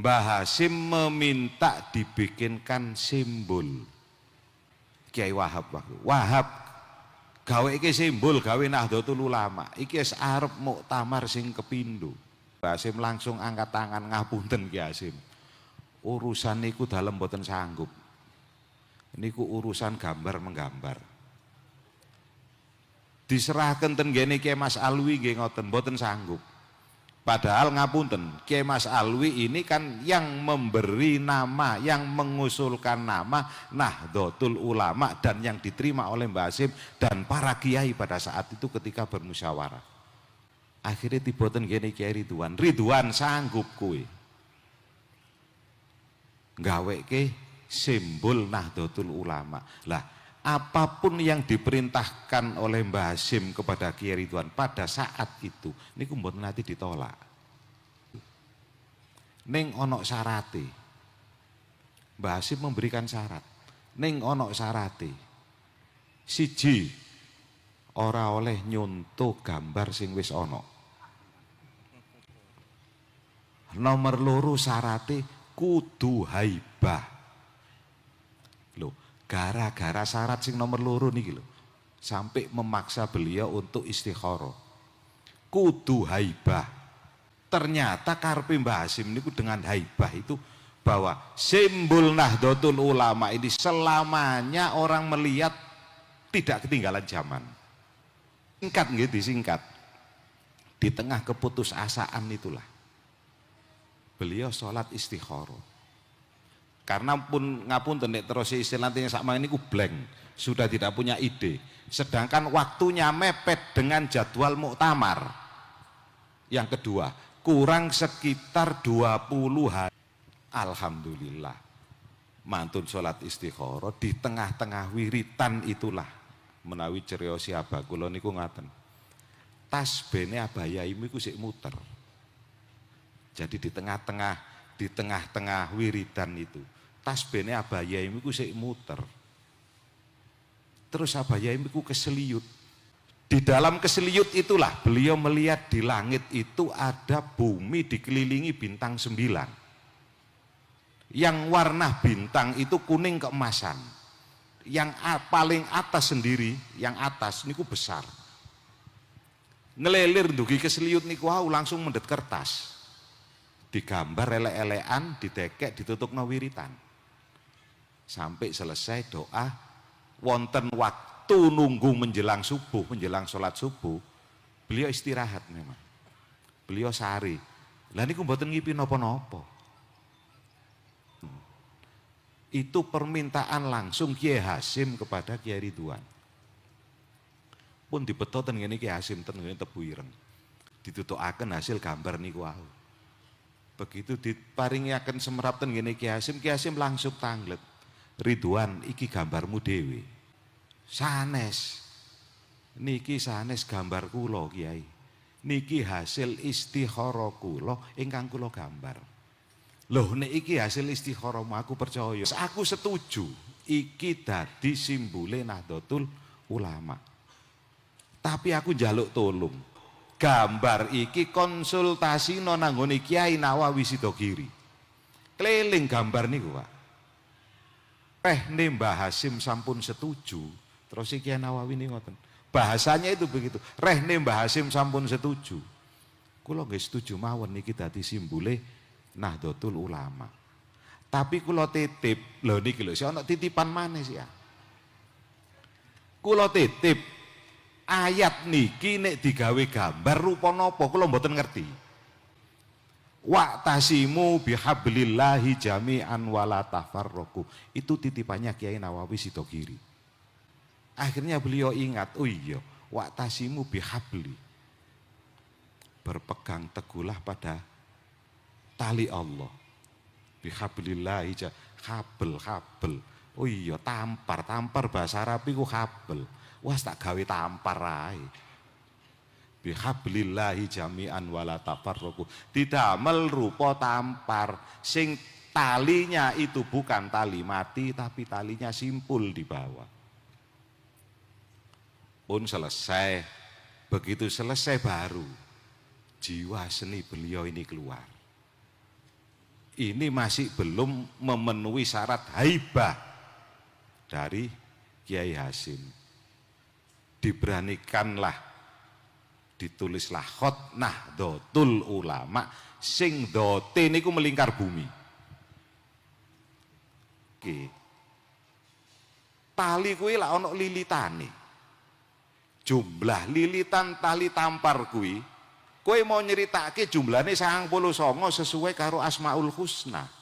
Mbah Hasim meminta dibikinkan simbol. Kiai Wahab waktu. Wahab gawe iki simbol gawe Nahdlatul Ulama. Iki wis arep muktamar sing kepindo. Mbah Hasim langsung angkat tangan ngapunten Kiai Hasim. Urusan niku dalam boten sanggup. Niku urusan gambar menggambar. Diserahkan ten gene Kiai Mas Alwi nggih ngoten boten sanggup. Padahal ngapunten, Kiai Mas Alwi ini kan yang memberi nama, yang mengusulkan nama Nahdlatul Ulama dan yang diterima oleh Mbak Asim dan para kiai pada saat itu ketika bermusyawarah. Akhirnya tiboten gini Kiai Ridwan, Ridwan sanggup kue. Gawe ke simbol Nahdlatul Ulama. Lah apapun yang diperintahkan oleh Mbah Hasim kepada Kiai Ridwan pada saat itu ini mboten nanti ditolak. Neng onok syarate. Mbah Hasim memberikan syarat. Neng onok syarate. Siji ora oleh nyonto gambar sing wis ana. Nomor loro syarate kudu haibah gara-gara syarat sing nomor loro nih gitu, Sampai memaksa beliau untuk istikharah. Kudu haibah. Ternyata karpe Mbah Hasim niku dengan haibah itu bahwa simbol Nahdlatul Ulama ini selamanya orang melihat tidak ketinggalan zaman. Singkat gitu, singkat. Di tengah keputusasaan itulah beliau sholat istikharah karena pun ngapun tenek terus istilah nantinya sama ini kubleng sudah tidak punya ide. Sedangkan waktunya mepet dengan jadwal muktamar. Yang kedua, kurang sekitar 20 hari. Alhamdulillah. Mantun sholat istiqoroh di tengah-tengah wiritan itulah menawi cerio siapa kulo niku ngaten. Tas bene abaya imiku sik muter. Jadi di tengah-tengah di tengah-tengah wiridan itu tas bene abaya iku sik muter. Terus abaya iku keseliut. Di dalam keseliut itulah beliau melihat di langit itu ada bumi dikelilingi bintang sembilan. Yang warna bintang itu kuning keemasan. Yang paling atas sendiri, yang atas niku besar. Ngelelir dugi keseliut niku wow, langsung mendet kertas. Digambar elek-elekan, ditekek, ditutup No sampai selesai doa wonten waktu nunggu menjelang subuh menjelang sholat subuh beliau istirahat memang beliau sehari lah ini mboten ngipi napa-napa hmm. itu permintaan langsung Kiai Hasim kepada Kiai Ridwan pun dibeto dan ngene Kiai Hasim ten ini tebu ireng ditutukaken hasil gambar niku wau begitu diparingi akan semerap ten ini Kiai Hasim Kiai Hasim langsung tanglet Ridwan iki gambarmu dewi sanes niki sanes gambar lo, Kiai niki hasil istihoro kula ingkang kulo gambar loh ne iki hasil istihoromu aku percaya aku setuju iki dadi simbule Nahdlatul Ulama tapi aku jaluk tolong gambar iki konsultasi nonanggone Kiai Nawawi Sidogiri keliling gambar nih gua ini Mbah Hasim sampun setuju. Terus iki Nawawi ini ngoten. Bahasanya itu begitu. ini Mbah Hasim sampun setuju. kulo nggih setuju mawon niki dadi simbole Nahdlatul Ulama. Tapi kulo titip, lho niki lho, ana titipan mana sih ya. Kulo titip ayat niki nek digawe gambar rupa napa kulo mboten ngerti. Waktasimu bihablillahi jami'an wala tafarroku. Itu titipannya Kiai Nawawi Sitogiri. Akhirnya beliau ingat, oh iya, waktasimu bihabli. Berpegang teguhlah pada tali Allah. Bihablillahi kabel, kabel. Oh iya, tampar, tampar bahasa Arab itu kabel. Wah, tak gawe tampar rai bihablillahi jami'an wala tafarruqu. Didamel rupa tampar sing talinya itu bukan tali mati tapi talinya simpul di bawah. Pun selesai. Begitu selesai baru jiwa seni beliau ini keluar. Ini masih belum memenuhi syarat haibah dari Kiai Hasim. Diberanikanlah ditulislah khotnah dotul ulama sing dote niku melingkar bumi Oke. tali kuwi lak lilitan lilitane jumlah lilitan tali tampar kuwi kue mau nyeritake jumlahnya sangang puluh songo sesuai karo asmaul husna